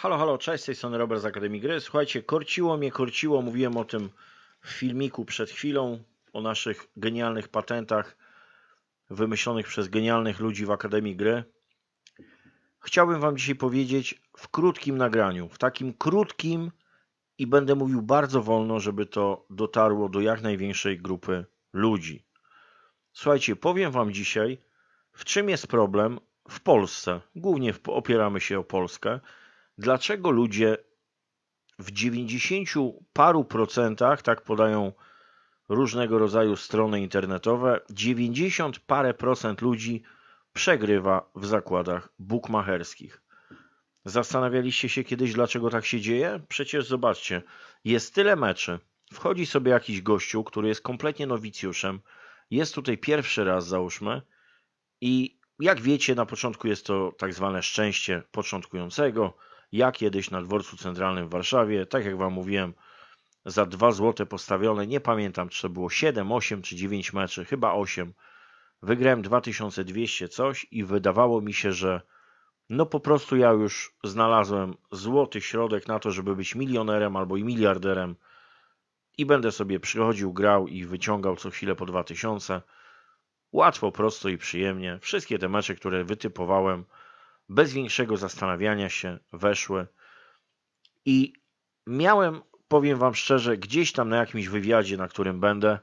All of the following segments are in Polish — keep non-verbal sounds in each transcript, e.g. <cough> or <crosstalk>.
Halo, halo, cześć, z tej strony Robert z Akademii Gry. Słuchajcie, korciło mnie, korciło, mówiłem o tym w filmiku przed chwilą, o naszych genialnych patentach wymyślonych przez genialnych ludzi w Akademii Gry. Chciałbym Wam dzisiaj powiedzieć w krótkim nagraniu, w takim krótkim i będę mówił bardzo wolno, żeby to dotarło do jak największej grupy ludzi. Słuchajcie, powiem Wam dzisiaj, w czym jest problem w Polsce. Głównie opieramy się o Polskę dlaczego ludzie w 90 paru procentach, tak podają różnego rodzaju strony internetowe, 90 parę procent ludzi przegrywa w zakładach bukmacherskich. Zastanawialiście się kiedyś, dlaczego tak się dzieje? Przecież zobaczcie, jest tyle meczy. Wchodzi sobie jakiś gościu, który jest kompletnie nowicjuszem, jest tutaj pierwszy raz, załóżmy, i jak wiecie, na początku jest to tak zwane szczęście początkującego, ja kiedyś na dworcu centralnym w Warszawie, tak jak Wam mówiłem, za 2 złote postawione, nie pamiętam czy to było 7, 8 czy 9 meczy, chyba 8. Wygrałem 2200 coś i wydawało mi się, że no po prostu ja już znalazłem złoty środek na to, żeby być milionerem albo i miliarderem i będę sobie przychodził, grał i wyciągał co chwilę po 2000. Łatwo, prosto i przyjemnie. Wszystkie te mecze, które wytypowałem, bez większego zastanawiania się weszły i miałem, powiem Wam szczerze, gdzieś tam na jakimś wywiadzie, na którym będę,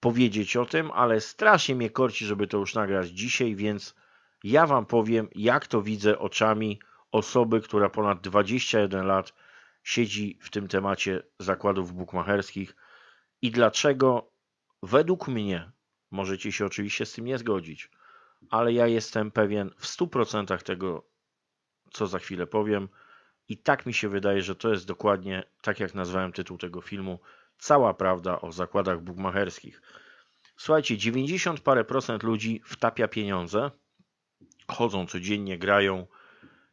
powiedzieć o tym, ale strasznie mnie korci, żeby to już nagrać dzisiaj, więc ja Wam powiem, jak to widzę oczami osoby, która ponad 21 lat siedzi w tym temacie zakładów bukmacherskich i dlaczego według mnie, możecie się oczywiście z tym nie zgodzić, ale ja jestem pewien w 100% tego, co za chwilę powiem. I tak mi się wydaje, że to jest dokładnie, tak jak nazwałem tytuł tego filmu, cała prawda o zakładach bukmacherskich. Słuchajcie, 90 parę procent ludzi wtapia pieniądze, chodzą codziennie, grają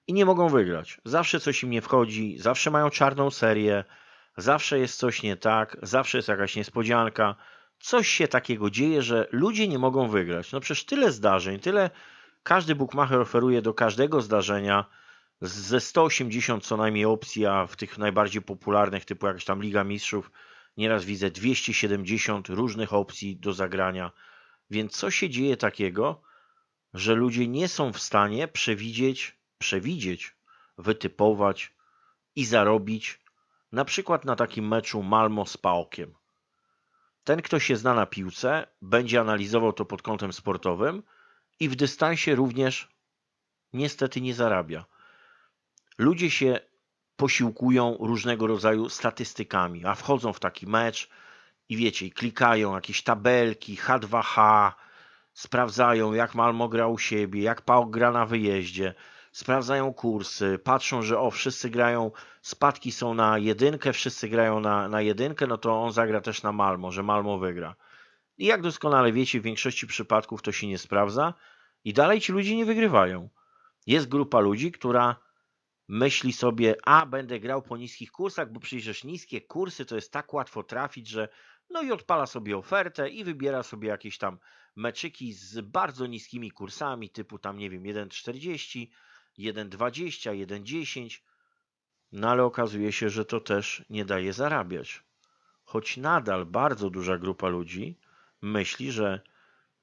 i nie mogą wygrać. Zawsze coś im nie wchodzi, zawsze mają czarną serię, zawsze jest coś nie tak, zawsze jest jakaś niespodzianka, coś się takiego dzieje, że ludzie nie mogą wygrać. No przecież tyle zdarzeń, tyle każdy bookmacher oferuje do każdego zdarzenia ze 180 co najmniej opcji, a w tych najbardziej popularnych, typu jakaś tam Liga Mistrzów, nieraz widzę 270 różnych opcji do zagrania. Więc co się dzieje takiego, że ludzie nie są w stanie przewidzieć, przewidzieć, wytypować i zarobić na przykład na takim meczu Malmo z Pałkiem. Ten, kto się zna na piłce, będzie analizował to pod kątem sportowym i w dystansie również niestety nie zarabia. Ludzie się posiłkują różnego rodzaju statystykami, a wchodzą w taki mecz i wiecie, i klikają jakieś tabelki, H2H, sprawdzają jak Malmo gra u siebie, jak Pau gra na wyjeździe sprawdzają kursy, patrzą, że o, wszyscy grają, spadki są na jedynkę, wszyscy grają na, na jedynkę, no to on zagra też na Malmo, że Malmo wygra. I jak doskonale wiecie, w większości przypadków to się nie sprawdza i dalej ci ludzie nie wygrywają. Jest grupa ludzi, która myśli sobie, a będę grał po niskich kursach, bo przecież niskie kursy to jest tak łatwo trafić, że no i odpala sobie ofertę i wybiera sobie jakieś tam meczyki z bardzo niskimi kursami, typu tam nie wiem 1,40, 1,20, 1,10, no ale okazuje się, że to też nie daje zarabiać. Choć nadal bardzo duża grupa ludzi myśli, że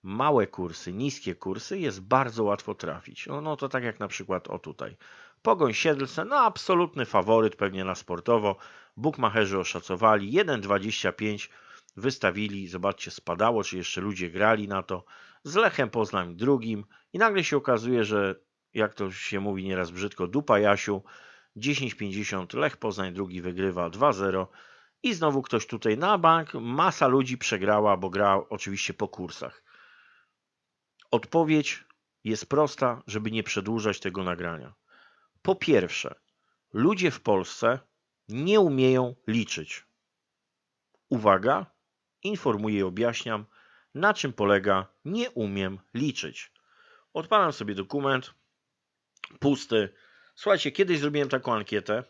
małe kursy, niskie kursy jest bardzo łatwo trafić. No, no to tak jak na przykład o tutaj. Pogoń Siedlce, no absolutny faworyt pewnie na sportowo. Bukmacherzy oszacowali 1,25 wystawili, zobaczcie, spadało, czy jeszcze ludzie grali na to. Z Lechem Poznań drugim i nagle się okazuje, że jak to się mówi nieraz brzydko, dupa Jasiu. 10:50 Lech Poznań drugi wygrywa 2-0. I znowu ktoś tutaj na bank, masa ludzi przegrała, bo gra oczywiście po kursach. Odpowiedź jest prosta, żeby nie przedłużać tego nagrania. Po pierwsze, ludzie w Polsce nie umieją liczyć. Uwaga, informuję i objaśniam, na czym polega nie umiem liczyć. Odpalam sobie dokument, pusty. Słuchajcie, kiedyś zrobiłem taką ankietę.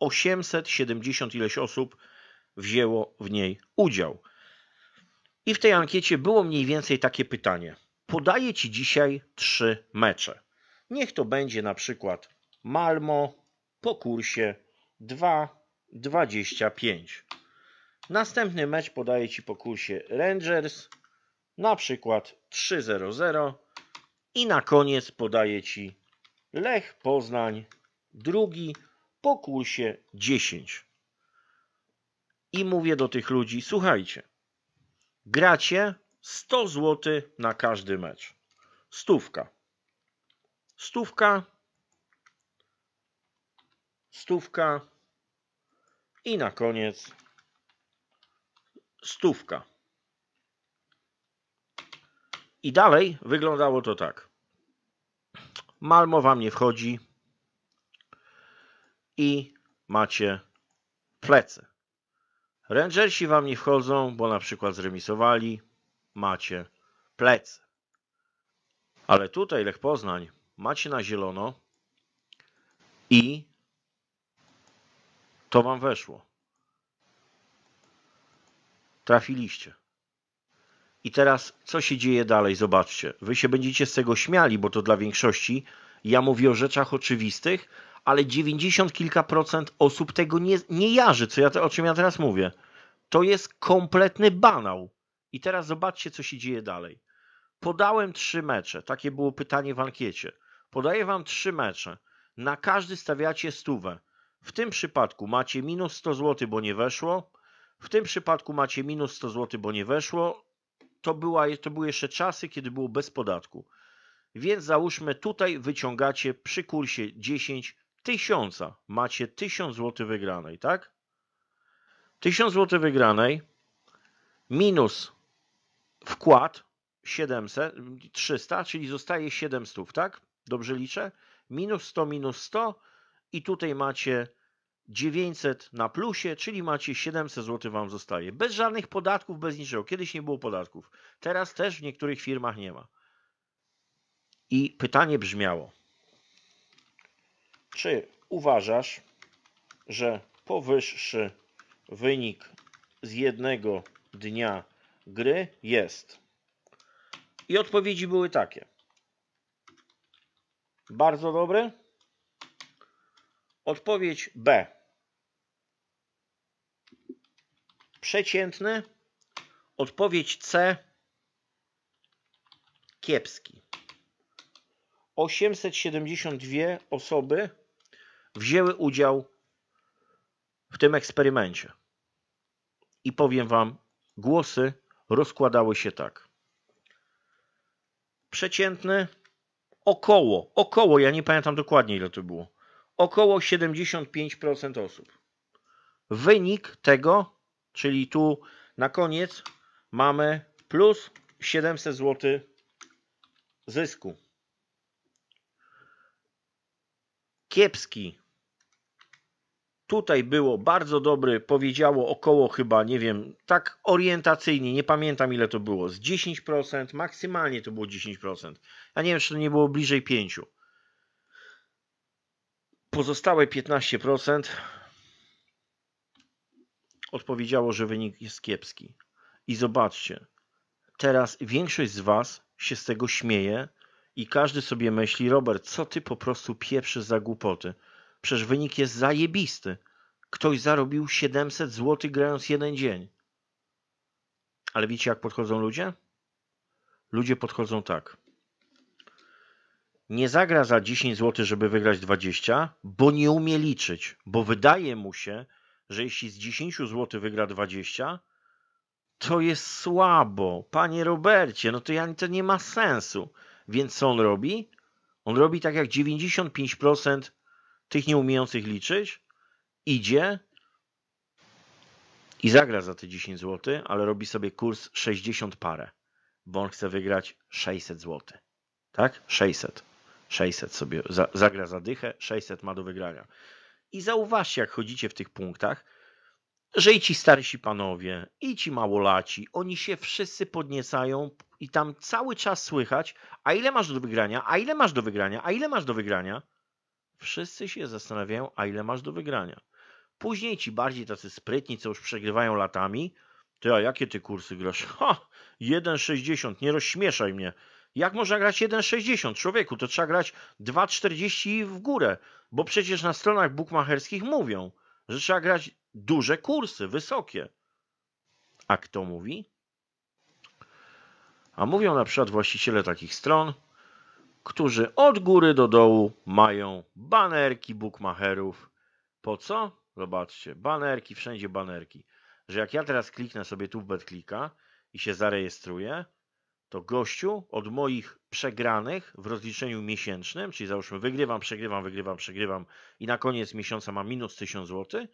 870 ileś osób wzięło w niej udział. I w tej ankiecie było mniej więcej takie pytanie. Podaję Ci dzisiaj trzy mecze. Niech to będzie na przykład Malmo po kursie 2,25. Następny mecz podaję Ci po kursie Rangers, na przykład 3,00 i na koniec podaję Ci Lech Poznań drugi po kursie 10. I mówię do tych ludzi, słuchajcie, gracie 100 zł na każdy mecz. Stówka. Stówka. Stówka. I na koniec stówka. I dalej wyglądało to tak. Malmo wam nie wchodzi i macie plecy. Rangersi wam nie wchodzą, bo na przykład zremisowali, macie plecy. Ale tutaj Lech Poznań macie na zielono i to wam weszło. Trafiliście. I teraz, co się dzieje dalej? Zobaczcie. Wy się będziecie z tego śmiali, bo to dla większości. Ja mówię o rzeczach oczywistych, ale 90 kilka procent osób tego nie, nie jarzy, co ja, o czym ja teraz mówię. To jest kompletny banał. I teraz zobaczcie, co się dzieje dalej. Podałem trzy mecze. Takie było pytanie w ankiecie. Podaję wam trzy mecze. Na każdy stawiacie stówę. W tym przypadku macie minus 100 zł, bo nie weszło. W tym przypadku macie minus 100 zł, bo nie weszło to, była, to były jeszcze czasy, kiedy było bez podatku. Więc załóżmy tutaj wyciągacie przy kursie 10 tysiąca, macie 1000 zł wygranej, tak? 1000 zł wygranej minus wkład 700, 300, czyli zostaje 700, tak? Dobrze liczę? Minus 100, minus 100 i tutaj macie 900 na plusie, czyli macie 700 zł Wam zostaje. Bez żadnych podatków, bez niczego. Kiedyś nie było podatków. Teraz też w niektórych firmach nie ma. I pytanie brzmiało: Czy uważasz, że powyższy wynik z jednego dnia gry jest? I odpowiedzi były takie: Bardzo dobry. Odpowiedź B przeciętny. Odpowiedź C kiepski. 872 osoby wzięły udział w tym eksperymencie. I powiem Wam, głosy rozkładały się tak. Przeciętny około, około, ja nie pamiętam dokładnie ile to było, około 75% osób. Wynik tego Czyli tu na koniec mamy plus 700 zł zysku. Kiepski. Tutaj było bardzo dobry, powiedziało około chyba, nie wiem, tak orientacyjnie, nie pamiętam ile to było, z 10%, maksymalnie to było 10%. Ja nie wiem, czy to nie było bliżej 5%. Pozostałe 15% odpowiedziało, że wynik jest kiepski. I zobaczcie, teraz większość z Was się z tego śmieje i każdy sobie myśli, Robert, co ty po prostu pieprzysz za głupoty? Przecież wynik jest zajebisty. Ktoś zarobił 700 zł grając jeden dzień. Ale wiecie, jak podchodzą ludzie? Ludzie podchodzą tak. Nie zagra za 10 zł, żeby wygrać 20, bo nie umie liczyć, bo wydaje mu się, że jeśli z 10 zł wygra 20, to jest słabo. Panie Robercie, no to, ja, to nie ma sensu. Więc co on robi? On robi tak jak 95% tych nieumiejących liczyć, idzie i zagra za te 10 zł, ale robi sobie kurs 60 parę, bo on chce wygrać 600 zł. Tak? 600. 600 sobie zagra za dychę, 600 ma do wygrania. I zauważcie, jak chodzicie w tych punktach, że i ci starsi panowie, i ci małolaci, oni się wszyscy podniecają i tam cały czas słychać, a ile masz do wygrania, a ile masz do wygrania, a ile masz do wygrania. Wszyscy się zastanawiają, a ile masz do wygrania. Później ci bardziej tacy sprytni, co już przegrywają latami, ty, a jakie ty kursy grasz? Ha! 1,60, nie rozśmieszaj mnie. Jak można grać 1,60? Człowieku, to trzeba grać 2,40 w górę, bo przecież na stronach bukmacherskich mówią, że trzeba grać duże kursy, wysokie. A kto mówi? A mówią na przykład właściciele takich stron, którzy od góry do dołu mają banerki bukmacherów. Po co? Zobaczcie, banerki, wszędzie banerki. Że jak ja teraz kliknę sobie tu w betklika i się zarejestruję, to gościu od moich przegranych w rozliczeniu miesięcznym, czyli załóżmy wygrywam, przegrywam, wygrywam, przegrywam i na koniec miesiąca mam minus 1000 zł,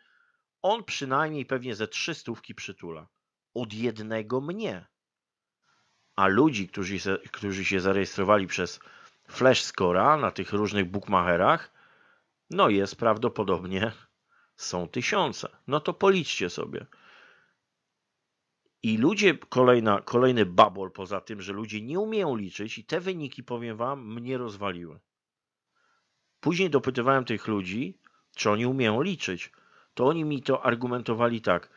on przynajmniej pewnie ze trzy stówki przytula. Od jednego mnie. A ludzi, którzy, się którzy się zarejestrowali przez Flash skora na tych różnych bookmacherach, no jest prawdopodobnie, są tysiące. No to policzcie sobie. I ludzie, kolejna, kolejny babol poza tym, że ludzie nie umieją liczyć i te wyniki, powiem wam, mnie rozwaliły. Później dopytywałem tych ludzi, czy oni umieją liczyć. To oni mi to argumentowali tak.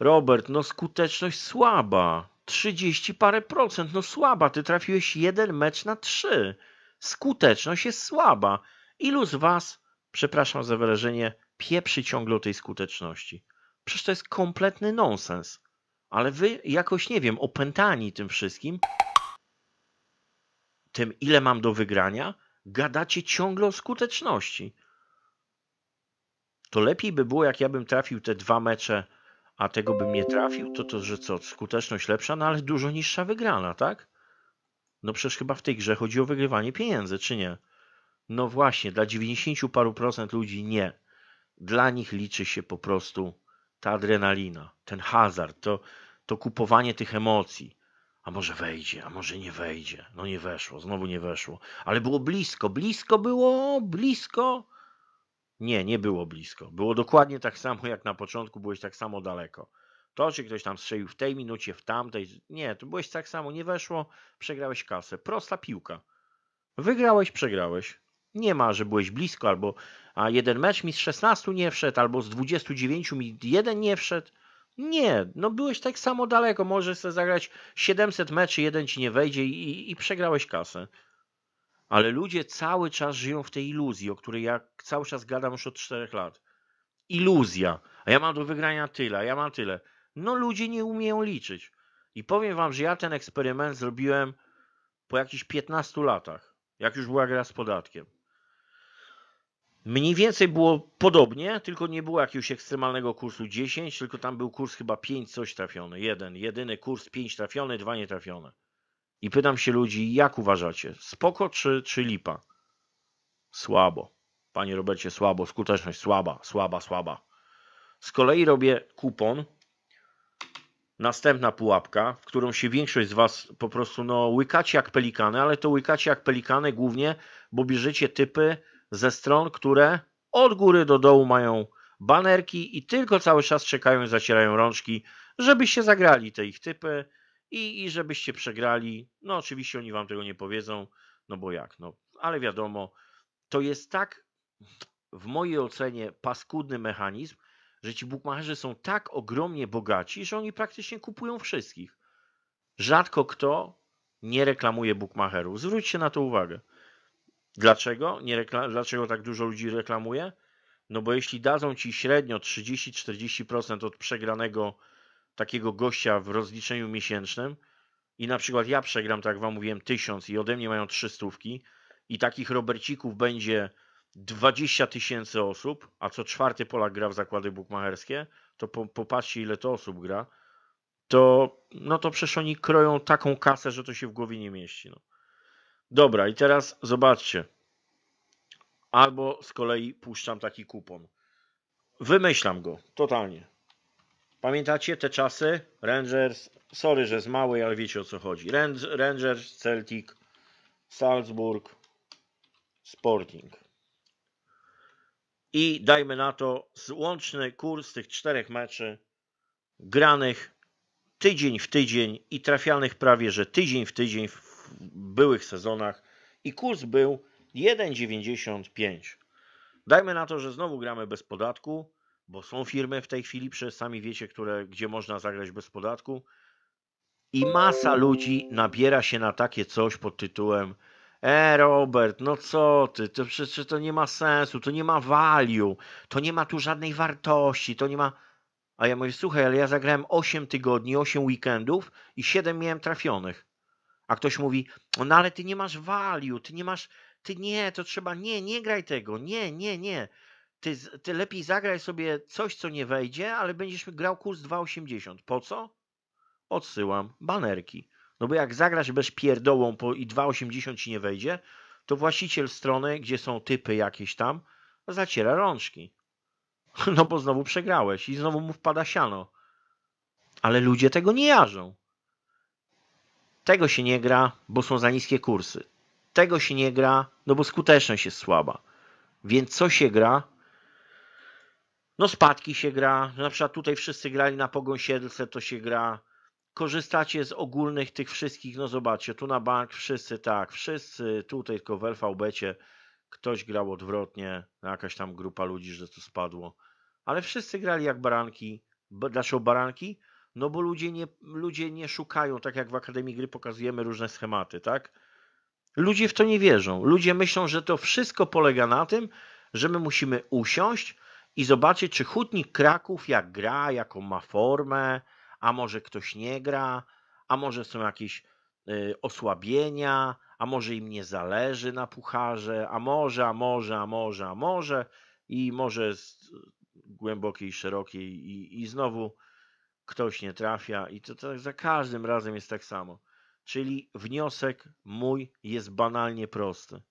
Robert, no skuteczność słaba. 30 parę procent, no słaba. Ty trafiłeś jeden mecz na trzy. Skuteczność jest słaba. Ilu z was, przepraszam za wyrażenie, pieprzy ciągle o tej skuteczności? Przecież to jest kompletny nonsens ale wy jakoś, nie wiem, opętani tym wszystkim, tym ile mam do wygrania, gadacie ciągle o skuteczności. To lepiej by było, jak ja bym trafił te dwa mecze, a tego bym nie trafił, to to, że co, skuteczność lepsza, no ale dużo niższa wygrana, tak? No przecież chyba w tej grze chodzi o wygrywanie pieniędzy, czy nie? No właśnie, dla 90 paru procent ludzi nie. Dla nich liczy się po prostu ta adrenalina, ten hazard, to, to kupowanie tych emocji. A może wejdzie, a może nie wejdzie. No nie weszło, znowu nie weszło. Ale było blisko, blisko było, blisko. Nie, nie było blisko. Było dokładnie tak samo jak na początku, byłeś tak samo daleko. To, czy ktoś tam strzelił w tej minucie, w tamtej, nie, to byłeś tak samo, nie weszło, przegrałeś kasę. Prosta piłka. Wygrałeś, przegrałeś. Nie ma, że byłeś blisko albo a jeden mecz mi z 16 nie wszedł, albo z 29 mi jeden nie wszedł. Nie, no byłeś tak samo daleko, możesz sobie zagrać 700 meczy, jeden ci nie wejdzie i, i przegrałeś kasę. Ale ludzie cały czas żyją w tej iluzji, o której ja cały czas gadam już od 4 lat. Iluzja. A ja mam do wygrania tyle, a ja mam tyle. No ludzie nie umieją liczyć. I powiem wam, że ja ten eksperyment zrobiłem po jakichś 15 latach, jak już była gra z podatkiem. Mniej więcej było podobnie, tylko nie było jakiegoś ekstremalnego kursu 10, tylko tam był kurs chyba 5 coś trafiony. Jeden, jedyny kurs 5 trafiony, dwa nie trafione. I pytam się ludzi, jak uważacie? Spoko czy, czy lipa? Słabo. Panie Robercie, słabo. Skuteczność słaba, słaba, słaba. Z kolei robię kupon. Następna pułapka, w którą się większość z Was po prostu no, łykacie jak pelikany, ale to łykacie jak pelikany głównie, bo bierzecie typy ze stron, które od góry do dołu mają banerki i tylko cały czas czekają i zacierają rączki, żebyście zagrali te ich typy i, i żebyście przegrali. No oczywiście oni wam tego nie powiedzą, no bo jak, no. Ale wiadomo, to jest tak w mojej ocenie paskudny mechanizm, że ci bukmacherzy są tak ogromnie bogaci, że oni praktycznie kupują wszystkich. Rzadko kto nie reklamuje bukmacherów. Zwróćcie na to uwagę. Dlaczego? Nie reklam- Dlaczego tak dużo ludzi reklamuje? No bo jeśli dadzą ci średnio 30-40% od przegranego takiego gościa w rozliczeniu miesięcznym i na przykład ja przegram, tak jak wam mówiłem, 1000 i ode mnie mają 300 i takich Robercików będzie 20 tysięcy osób, a co czwarty Polak gra w zakłady bukmacherskie, to po, popatrzcie ile to osób gra, to no to przecież oni kroją taką kasę, że to się w głowie nie mieści. No. Dobra, i teraz zobaczcie. Albo z kolei puszczam taki kupon. Wymyślam go totalnie. Pamiętacie te czasy? Rangers, sorry, że z małej, ale wiecie o co chodzi. Rangers, Celtic, Salzburg, Sporting. I dajmy na to łączny kurs tych czterech meczy granych tydzień w tydzień i trafianych prawie że tydzień w tydzień w byłych sezonach i kurs był 1,95. Dajmy na to, że znowu gramy bez podatku, bo są firmy w tej chwili, przez sami wiecie, które, gdzie można zagrać bez podatku. I masa ludzi nabiera się na takie coś pod tytułem E, Robert, no co ty, to przecież to nie ma sensu, to nie ma value, to nie ma tu żadnej wartości, to nie ma... A ja mówię, słuchaj, ale ja zagrałem 8 tygodni, 8 weekendów i 7 miałem trafionych. A ktoś mówi, no ale ty nie masz value, ty nie masz, ty nie, to trzeba, nie, nie graj tego, nie, nie, nie. Ty, ty lepiej zagraj sobie coś, co nie wejdzie, ale będziesz grał kurs 2,80. Po co? Odsyłam banerki. No bo jak zagrasz bez pierdołą po, i 2,80 ci nie wejdzie, to właściciel strony, gdzie są typy jakieś tam, zaciera rączki. <laughs> No bo znowu przegrałeś i znowu mu wpada siano. Ale ludzie tego nie jarzą. Tego się nie gra, bo są za niskie kursy. Tego się nie gra, no bo skuteczność jest słaba. Więc co się gra? No spadki się gra, na przykład tutaj wszyscy grali na pogoń siedlce, to się gra. Korzystacie z ogólnych tych wszystkich, no zobaczcie, tu na bank wszyscy tak, wszyscy, tutaj tylko w LVB-cie ktoś grał odwrotnie, jakaś tam grupa ludzi, że to spadło. Ale wszyscy grali jak baranki. Dlaczego baranki? No bo ludzie nie, ludzie nie szukają, tak jak w Akademii Gry pokazujemy różne schematy, tak? Ludzie w to nie wierzą. Ludzie myślą, że to wszystko polega na tym, że my musimy usiąść i zobaczyć, czy hutnik Kraków jak gra, jaką ma formę, a może ktoś nie gra, a może są jakieś y, osłabienia, a może im nie zależy na pucharze, a może, a może, a może, a może i może z y, głębokiej, szerokiej i, i znowu ktoś nie trafia i to, tak za każdym razem jest tak samo. Czyli wniosek mój jest banalnie prosty.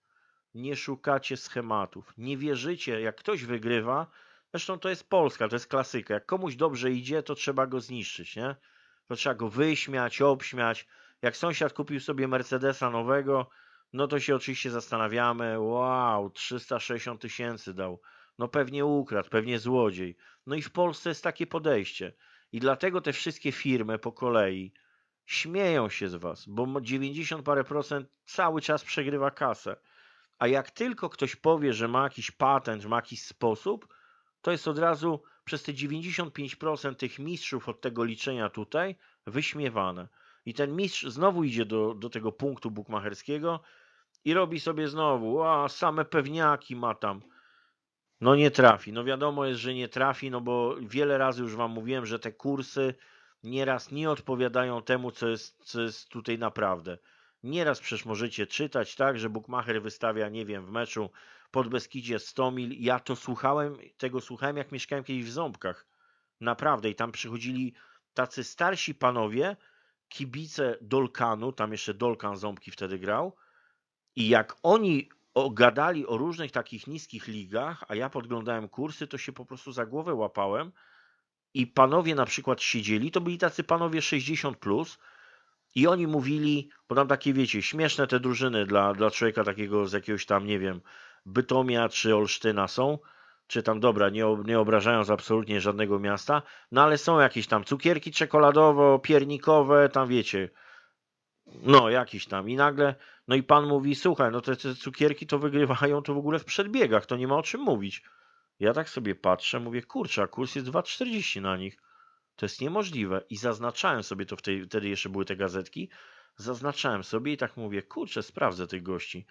Nie szukacie schematów, nie wierzycie, jak ktoś wygrywa, zresztą to jest Polska, to jest klasyka, jak komuś dobrze idzie, to trzeba go zniszczyć, nie? To trzeba go wyśmiać, obśmiać. Jak sąsiad kupił sobie Mercedesa nowego, no to się oczywiście zastanawiamy, wow, 360 tysięcy dał. No pewnie ukradł, pewnie złodziej. No i w Polsce jest takie podejście. I dlatego te wszystkie firmy po kolei śmieją się z was, bo 90 parę procent cały czas przegrywa kasę. A jak tylko ktoś powie, że ma jakiś patent, że ma jakiś sposób, to jest od razu przez te 95% tych mistrzów od tego liczenia tutaj wyśmiewane. I ten mistrz znowu idzie do, do tego punktu bukmacherskiego i robi sobie znowu, a same pewniaki ma tam. No nie trafi. No wiadomo jest, że nie trafi, no bo wiele razy już Wam mówiłem, że te kursy nieraz nie odpowiadają temu, co jest, co jest tutaj naprawdę. Nieraz przecież możecie czytać, tak, że Bukmacher wystawia, nie wiem, w meczu pod Beskidzie 100 mil. Ja to słuchałem, tego słuchałem, jak mieszkałem kiedyś w Ząbkach. Naprawdę. I tam przychodzili tacy starsi panowie, kibice Dolkanu, tam jeszcze Dolkan Ząbki wtedy grał. I jak oni gadali o różnych takich niskich ligach, a ja podglądałem kursy, to się po prostu za głowę łapałem i panowie na przykład siedzieli, to byli tacy panowie 60+, plus, i oni mówili, bo tam takie wiecie, śmieszne te drużyny dla, dla człowieka takiego z jakiegoś tam, nie wiem, Bytomia czy Olsztyna są, czy tam dobra, nie, nie obrażając absolutnie żadnego miasta, no ale są jakieś tam cukierki czekoladowo, piernikowe, tam wiecie, no, jakiś tam. I nagle, no i pan mówi, słuchaj, no te, te cukierki to wygrywają to w ogóle w przedbiegach, to nie ma o czym mówić. Ja tak sobie patrzę, mówię, kurczę, a kurs jest 2,40 na nich. To jest niemożliwe. I zaznaczałem sobie to, w tej, wtedy jeszcze były te gazetki, zaznaczałem sobie i tak mówię, kurczę, sprawdzę tych gości.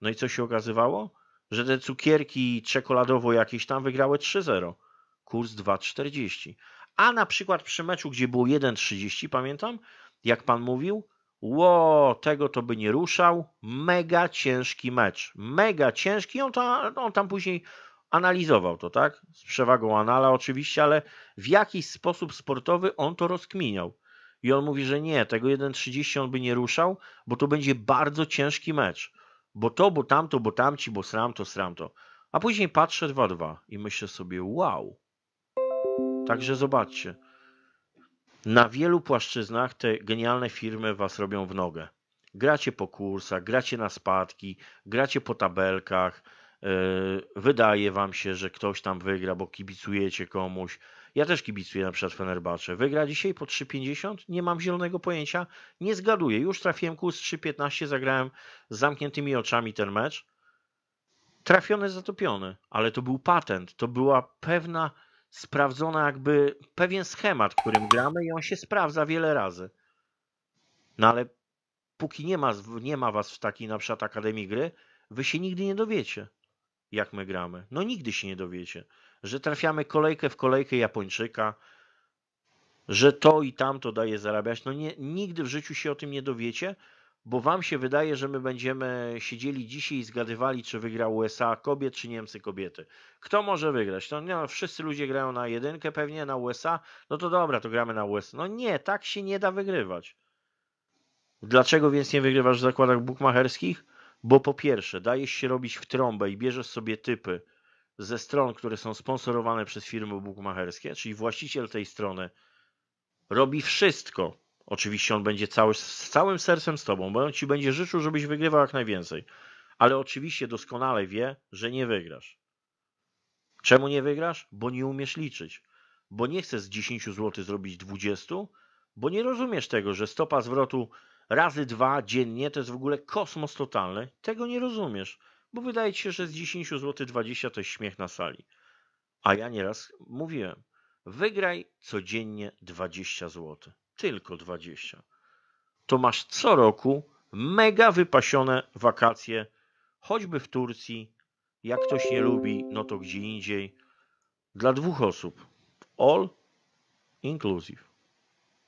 No i co się okazywało? Że te cukierki czekoladowo jakieś tam wygrały 3-0. Kurs 2,40. A na przykład przy meczu, gdzie było 1,30, pamiętam, jak pan mówił, Ło, tego to by nie ruszał. Mega ciężki mecz. Mega ciężki. On, no, on tam później analizował to, tak? Z przewagą Anala oczywiście, ale w jakiś sposób sportowy on to rozkminiał. I on mówi, że nie, tego 1.30 on by nie ruszał, bo to będzie bardzo ciężki mecz. Bo to, bo tamto, bo tamci, bo sram to, sram to. A później patrzę 2-2 i myślę sobie, wow. Także zobaczcie. Na wielu płaszczyznach te genialne firmy was robią w nogę. Gracie po kursach, gracie na spadki, gracie po tabelkach, yy, wydaje wam się, że ktoś tam wygra, bo kibicujecie komuś. Ja też kibicuję na przykład Fenerbacze. Wygra dzisiaj po 3,50? Nie mam zielonego pojęcia. Nie zgaduję. Już trafiłem kurs 3,15, zagrałem z zamkniętymi oczami ten mecz. Trafiony, zatopiony, ale to był patent. To była pewna sprawdzona jakby pewien schemat, którym gramy i on się sprawdza wiele razy. No ale póki nie ma, nie ma was w takiej na przykład Akademii Gry, wy się nigdy nie dowiecie, jak my gramy. No nigdy się nie dowiecie, że trafiamy kolejkę w kolejkę Japończyka, że to i tamto daje zarabiać. No nie, nigdy w życiu się o tym nie dowiecie, bo wam się wydaje, że my będziemy siedzieli dzisiaj i zgadywali, czy wygra USA kobiet, czy Niemcy kobiety. Kto może wygrać? No, no wszyscy ludzie grają na jedynkę, pewnie na USA, no to dobra, to gramy na USA. No nie, tak się nie da wygrywać. Dlaczego więc nie wygrywasz w zakładach bukmacherskich? Bo po pierwsze, dajesz się robić w trąbę i bierzesz sobie typy ze stron, które są sponsorowane przez firmy bukmacherskie, czyli właściciel tej strony robi wszystko, Oczywiście on będzie cały, z całym sercem z tobą, bo on ci będzie życzył, żebyś wygrywał jak najwięcej. Ale oczywiście doskonale wie, że nie wygrasz. Czemu nie wygrasz? Bo nie umiesz liczyć. Bo nie chcesz z 10 zł zrobić 20, bo nie rozumiesz tego, że stopa zwrotu razy dwa dziennie to jest w ogóle kosmos totalny. Tego nie rozumiesz, bo wydaje ci się, że z 10 zł 20 to jest śmiech na sali. A ja nieraz mówiłem, wygraj codziennie 20 zł tylko 20. To masz co roku mega wypasione wakacje, choćby w Turcji. Jak ktoś nie lubi, no to gdzie indziej. Dla dwóch osób. All inclusive.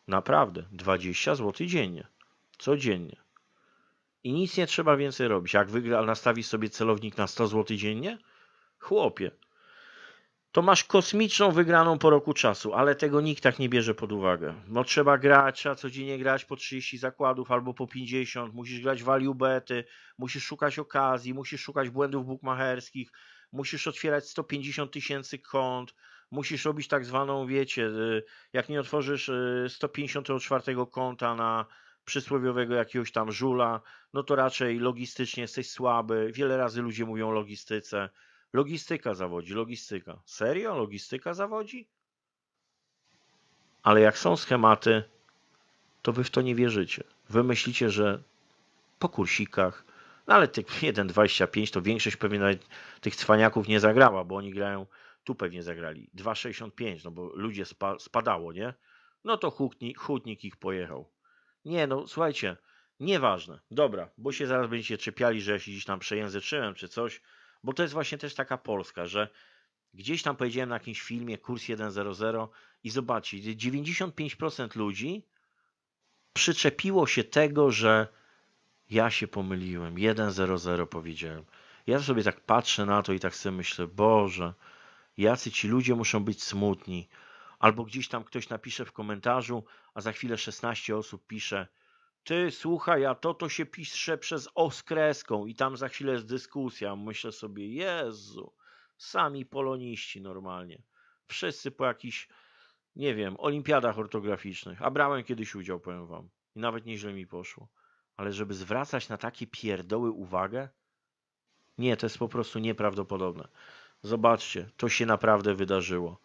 Naprawdę, 20 zł dziennie. Codziennie. I nic nie trzeba więcej robić. Jak wygra, nastawi sobie celownik na 100 zł dziennie? Chłopie, to masz kosmiczną wygraną po roku czasu, ale tego nikt tak nie bierze pod uwagę. No trzeba grać, trzeba codziennie grać po 30 zakładów albo po 50, musisz grać value bety, musisz szukać okazji, musisz szukać błędów bukmacherskich, musisz otwierać 150 tysięcy kont, musisz robić tak zwaną, wiecie, y, jak nie otworzysz 154 y, konta na przysłowiowego jakiegoś tam żula, no to raczej logistycznie jesteś słaby, wiele razy ludzie mówią o logistyce, Logistyka zawodzi, logistyka. Serio? Logistyka zawodzi? Ale jak są schematy, to wy w to nie wierzycie. Wy myślicie, że po kursikach, no ale tych 1,25 to większość pewnie nawet tych cwaniaków nie zagrała, bo oni grają, tu pewnie zagrali, 2,65, no bo ludzie spa, spadało, nie? No to hutnik, hutnik ich pojechał. Nie, no słuchajcie, nieważne. Dobra, bo się zaraz będziecie czepiali, że ja się gdzieś tam przejęzyczyłem czy coś. Bo to jest właśnie też taka Polska, że gdzieś tam powiedziałem na jakimś filmie kurs 1.00 i zobaczcie, 95% ludzi przyczepiło się tego, że ja się pomyliłem, 1.00 powiedziałem. Ja sobie tak patrzę na to i tak sobie myślę, Boże, jacy ci ludzie muszą być smutni. Albo gdzieś tam ktoś napisze w komentarzu, a za chwilę 16 osób pisze ty słuchaj, a to to się pisze przez o kreską i tam za chwilę jest dyskusja. Myślę sobie, Jezu, sami poloniści normalnie. Wszyscy po jakichś, nie wiem, olimpiadach ortograficznych. A brałem kiedyś udział, powiem wam. I nawet nieźle mi poszło. Ale żeby zwracać na takie pierdoły uwagę? Nie, to jest po prostu nieprawdopodobne. Zobaczcie, to się naprawdę wydarzyło.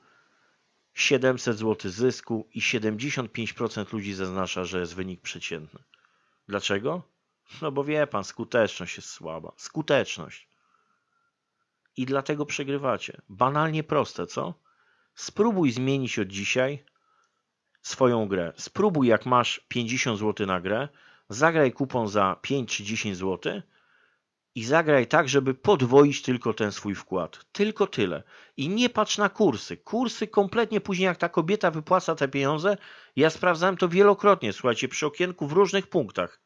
700 zł zysku i 75% ludzi zaznacza, że jest wynik przeciętny. Dlaczego? No bo wie pan, skuteczność jest słaba. Skuteczność. I dlatego przegrywacie. Banalnie proste, co? Spróbuj zmienić od dzisiaj swoją grę. Spróbuj, jak masz 50 zł na grę, zagraj kupon za 5 czy 10 zł i zagraj tak, żeby podwoić tylko ten swój wkład. Tylko tyle. I nie patrz na kursy. Kursy kompletnie później, jak ta kobieta wypłaca te pieniądze, ja sprawdzałem to wielokrotnie, słuchajcie, przy okienku w różnych punktach.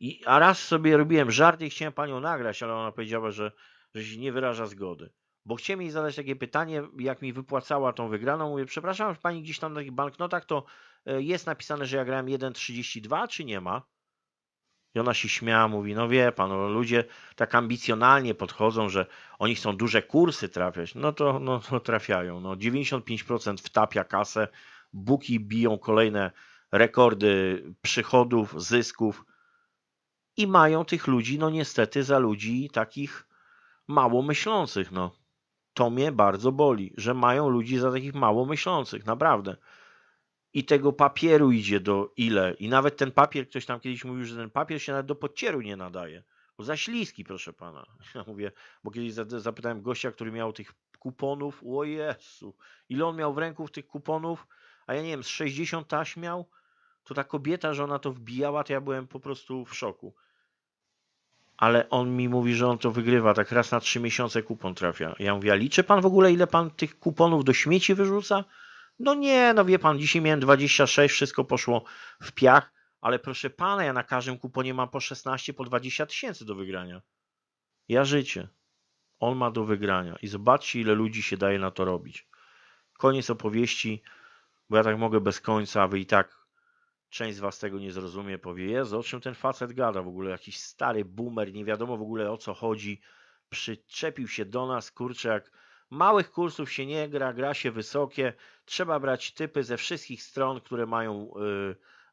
I, a raz sobie robiłem żart i chciałem panią nagrać, ale ona powiedziała, że, że się nie wyraża zgody. Bo chciałem jej zadać takie pytanie, jak mi wypłacała tą wygraną. Mówię, przepraszam, pani gdzieś tam na tych banknotach to e, jest napisane, że ja grałem 1,32, czy nie ma? ona się śmiała, mówi, no wie pan, no ludzie tak ambicjonalnie podchodzą, że oni chcą duże kursy trafiać. No to, no, to no trafiają. No, 95% wtapia kasę, buki biją kolejne rekordy przychodów, zysków i mają tych ludzi, no niestety, za ludzi takich mało myślących. No. To mnie bardzo boli, że mają ludzi za takich mało myślących, naprawdę i tego papieru idzie do ile. I nawet ten papier, ktoś tam kiedyś mówił, że ten papier się nawet do podcieru nie nadaje. Bo za śliski, proszę pana. <laughs> Ja mówię, bo kiedyś zapytałem gościa, który miał tych kuponów, o Jezu, ile on miał w ręku tych kuponów, a ja nie wiem, z 60 taś miał, to ta kobieta, że ona to wbijała, to ja byłem po prostu w szoku. Ale on mi mówi, że on to wygrywa, tak raz na trzy miesiące kupon trafia. Ja mówię, a liczy pan w ogóle, ile pan tych kuponów do śmieci wyrzuca? No nie, no wie pan, dzisiaj miałem 26, wszystko poszło w piach, ale proszę pana, ja na każdym kuponie mam po 16, po 20 tysięcy do wygrania. Ja życie. On ma do wygrania. I zobaczcie, ile ludzi się daje na to robić. Koniec opowieści, bo ja tak mogę bez końca, a wy i tak część z was tego nie zrozumie, powie, Jezu, o czym ten facet gada w ogóle, jakiś stary boomer, nie wiadomo w ogóle o co chodzi, przyczepił się do nas, kurczę, jak Małych kursów się nie gra, gra się wysokie. Trzeba brać typy ze wszystkich stron, które mają y,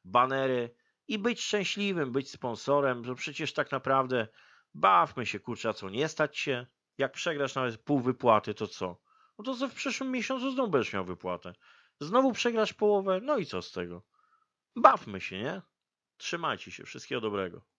banery i być szczęśliwym, być sponsorem, bo przecież tak naprawdę bawmy się, kurczę, co nie stać się. Jak przegrasz nawet pół wypłaty, to co? No to co w przyszłym miesiącu znowu będziesz miał wypłatę. Znowu przegrasz połowę, no i co z tego? Bawmy się, nie? Trzymajcie się, wszystkiego dobrego.